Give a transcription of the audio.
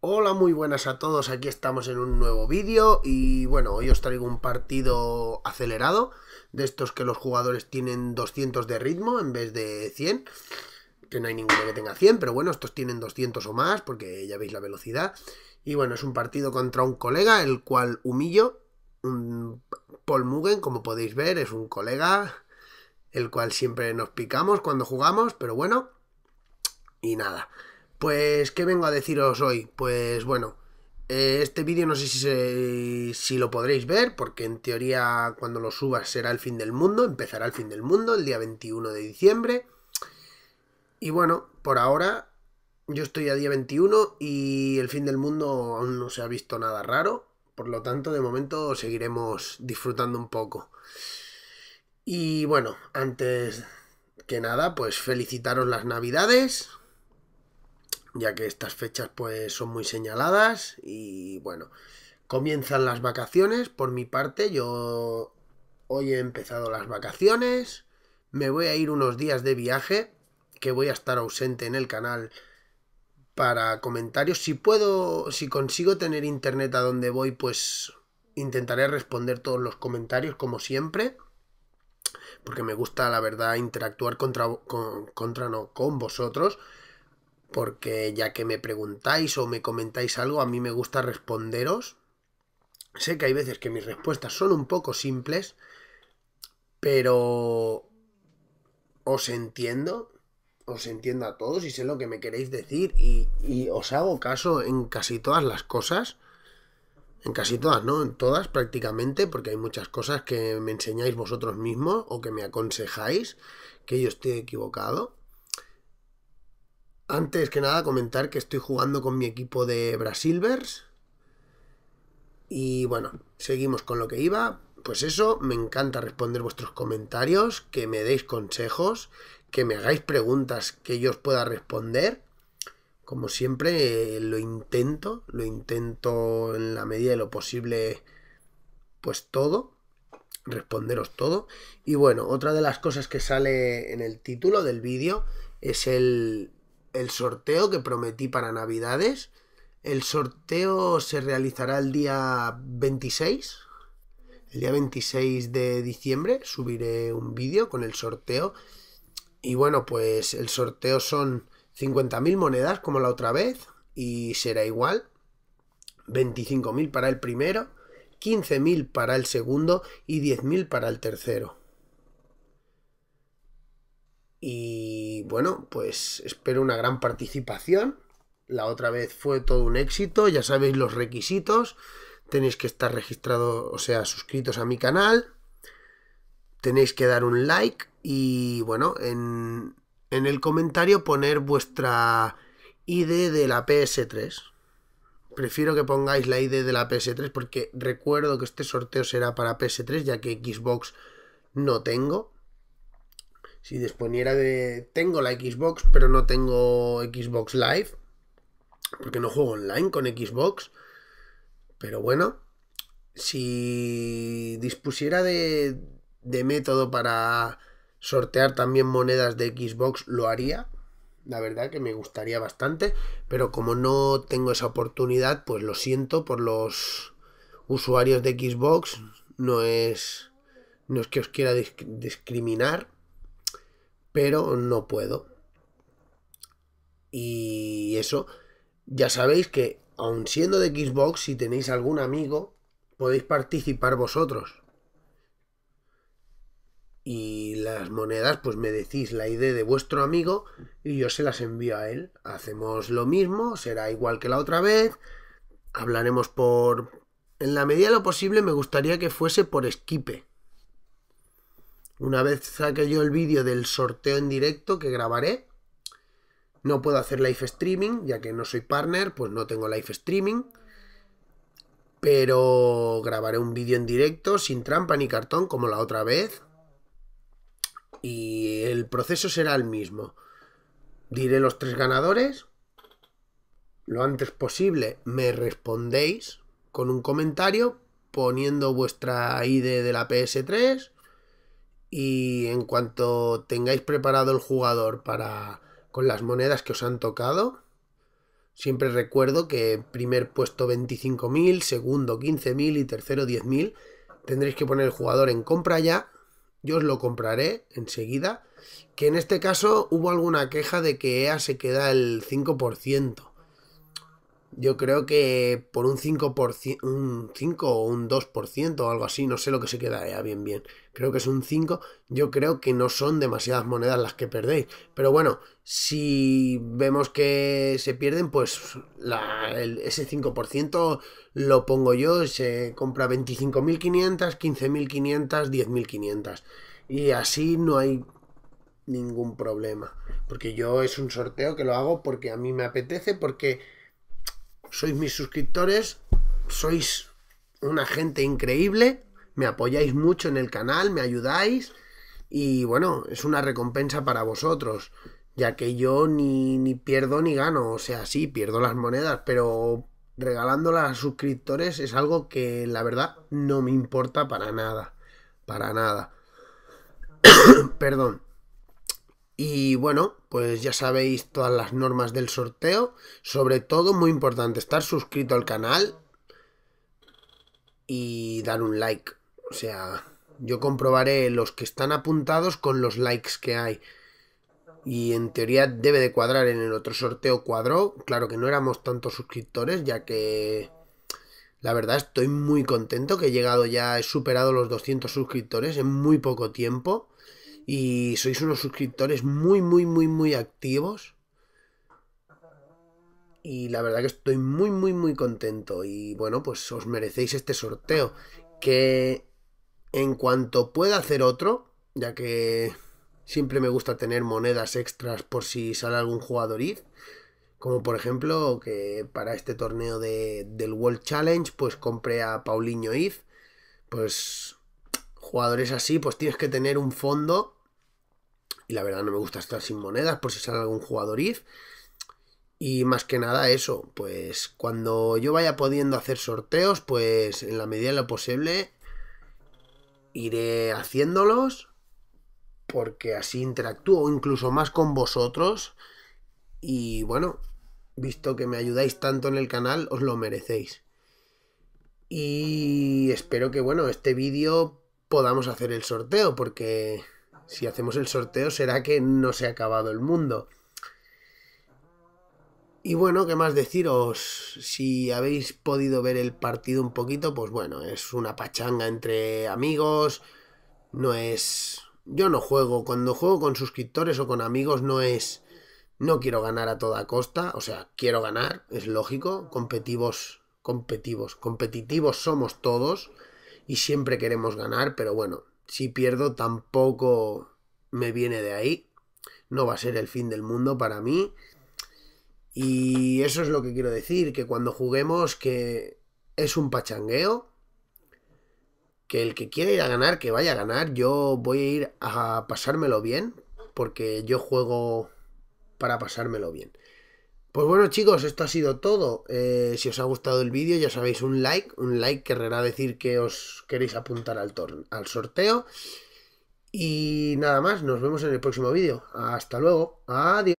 Hola, muy buenas a todos, aquí estamos en un nuevo vídeo y bueno, hoy os traigo un partido acelerado, de estos que los jugadores tienen 200 de ritmo en vez de 100, que no hay ninguno que tenga 100, pero bueno, estos tienen 200 o más porque ya veis la velocidad. Y bueno, es un partido contra un colega, el cual humillo, un Paul Mugen, como podéis ver, es un colega, el cual siempre nos picamos cuando jugamos, pero bueno, y nada. Pues, ¿qué vengo a deciros hoy? Pues bueno, eh, este vídeo no sé si, lo podréis ver, porque en teoría cuando lo subas será el fin del mundo, empezará el fin del mundo el día 21 de diciembre. Y bueno, por ahora yo estoy a día 21 y el fin del mundo aún no se ha visto nada raro, por lo tanto de momento seguiremos disfrutando un poco. Y bueno, antes que nada, pues felicitaros las navidades, ya que estas fechas pues son muy señaladas y bueno, comienzan las vacaciones. Por mi parte, yo hoy he empezado las vacaciones, me voy a ir unos días de viaje, que voy a estar ausente en el canal para comentarios. Si puedo, si consigo tener internet a donde voy, pues intentaré responder todos los comentarios como siempre. Porque me gusta, la verdad, interactuar contra, contra no, con vosotros porque ya que me preguntáis o me comentáis algo, a mí me gusta responderos. Sé que hay veces que mis respuestas son un poco simples, pero os entiendo, os entiendo a todos y sé lo que me queréis decir y, os hago caso en casi todas las cosas. En casi todas, ¿no? En todas prácticamente, porque hay muchas cosas que me enseñáis vosotros mismos o que me aconsejáis que yo esté equivocado. Antes que nada, comentar que estoy jugando con mi equipo de Brasilvers. Y bueno, seguimos con lo que iba. Pues eso, me encanta responder vuestros comentarios, que me deis consejos, que me hagáis preguntas que yo os pueda responder. Como siempre, lo intento, lo intento en la medida de lo posible, pues todo, responderos todo. Y bueno, otra de las cosas que sale en el título del vídeo es el el sorteo que prometí para Navidades. El sorteo se realizará el día 26. El día 26 de diciembre subiré un vídeo con el sorteo. Y bueno, pues el sorteo son 50.000 monedas como la otra vez. Y será igual. 25.000 para el primero, 15.000 para el segundo y 10.000 para el tercero. Y bueno, pues espero una gran participación. La otra vez fue todo un éxito, ya sabéis los requisitos. Tenéis que estar registrados, o sea, suscritos a mi canal. Tenéis que dar un like y bueno, en, en el comentario poner vuestra ID de la PS3. Prefiero que pongáis la ID de la PS3 porque recuerdo que este sorteo será para PS3 ya que Xbox no tengo si disponiera de... Tengo la Xbox, pero no tengo Xbox Live, porque no juego online con Xbox, pero bueno, si dispusiera de, de método para sortear también monedas de Xbox, lo haría. La verdad que me gustaría bastante, pero como no tengo esa oportunidad, pues lo siento por los usuarios de Xbox. No es, no es que os quiera discriminar, pero no puedo. Y eso, ya sabéis que aun siendo de Xbox, si tenéis algún amigo, podéis participar vosotros. Y las monedas, pues me decís la ID de vuestro amigo y yo se las envío a él. Hacemos lo mismo, será igual que la otra vez. Hablaremos por... En la medida de lo posible me gustaría que fuese por esquipe. Una vez saque yo el vídeo del sorteo en directo que grabaré, no puedo hacer live streaming, ya que no soy partner, pues no tengo live streaming. Pero grabaré un vídeo en directo sin trampa ni cartón como la otra vez. Y el proceso será el mismo. Diré los tres ganadores. Lo antes posible me respondéis con un comentario poniendo vuestra ID de la PS3 y en cuanto tengáis preparado el jugador para con las monedas que os han tocado, siempre recuerdo que primer puesto 25.000, segundo 15.000 y tercero 10.000, tendréis que poner el jugador en compra ya. Yo os lo compraré enseguida. Que en este caso hubo alguna queja de que EA se queda el 5%. Yo creo que por un 5%, un 5 o un 2% o algo así, no sé lo que se quedaría bien bien. Creo que es un 5, yo creo que no son demasiadas monedas las que perdéis. Pero bueno, si vemos que se pierden, pues la, ese 5% lo pongo yo, se compra 25.500, 15.500, 10.500. Y así no hay ningún problema. Porque yo es un sorteo que lo hago porque a mí me apetece, porque sois mis suscriptores, sois una gente increíble, me apoyáis mucho en el canal, me ayudáis y bueno, es una recompensa para vosotros, ya que yo ni, ni pierdo ni gano, o sea, sí, pierdo las monedas, pero regalándolas a suscriptores es algo que la verdad no me importa para nada, para nada. Perdón. Y bueno, pues ya sabéis todas las normas del sorteo. Sobre todo, muy importante, estar suscrito al canal y dar un like. O sea, yo comprobaré los que están apuntados con los likes que hay. Y en teoría debe de cuadrar en el otro sorteo cuadro, Claro que no éramos tantos suscriptores, ya que la verdad estoy muy contento que he llegado ya, he superado los 200 suscriptores en muy poco tiempo y sois unos suscriptores muy, muy, muy, muy activos. Y la verdad que estoy muy, muy, muy contento. Y bueno, pues os merecéis este sorteo. Que en cuanto pueda hacer otro, ya que siempre me gusta tener monedas extras por si sale algún jugador id. Como por ejemplo que para este torneo del World Challenge pues compré a Paulinho id. Pues jugadores así pues tienes que tener un fondo y la verdad no me gusta estar sin monedas por si sale algún jugador if. Y más que nada eso, pues cuando yo vaya pudiendo hacer sorteos, pues en la medida de lo posible iré haciéndolos porque así interactúo incluso más con vosotros y bueno, visto que me ayudáis tanto en el canal, os lo merecéis. Y espero que bueno, este vídeo podamos hacer el sorteo porque si hacemos el sorteo será que no se ha acabado el mundo. Y bueno, ¿qué más deciros? Si habéis podido ver el partido un poquito, pues bueno, es una pachanga entre amigos, no es... Yo no juego, cuando juego con suscriptores o con amigos no es... No quiero ganar a toda costa, o sea, quiero ganar, es lógico, Competitivos, competitivos, competitivos somos todos y siempre queremos ganar, pero bueno, si pierdo tampoco me viene de ahí. No va a ser el fin del mundo para mí. Y eso es lo que quiero decir, que cuando juguemos que es un pachangueo, que el que quiera ir a ganar, que vaya a ganar. Yo voy a ir a pasármelo bien, porque yo juego para pasármelo bien. Pues bueno chicos, esto ha sido todo. Eh, si os ha gustado el vídeo ya sabéis un like. Un like querrá decir que os queréis apuntar al, al sorteo. Y nada más, nos vemos en el próximo vídeo. Hasta luego. Adiós.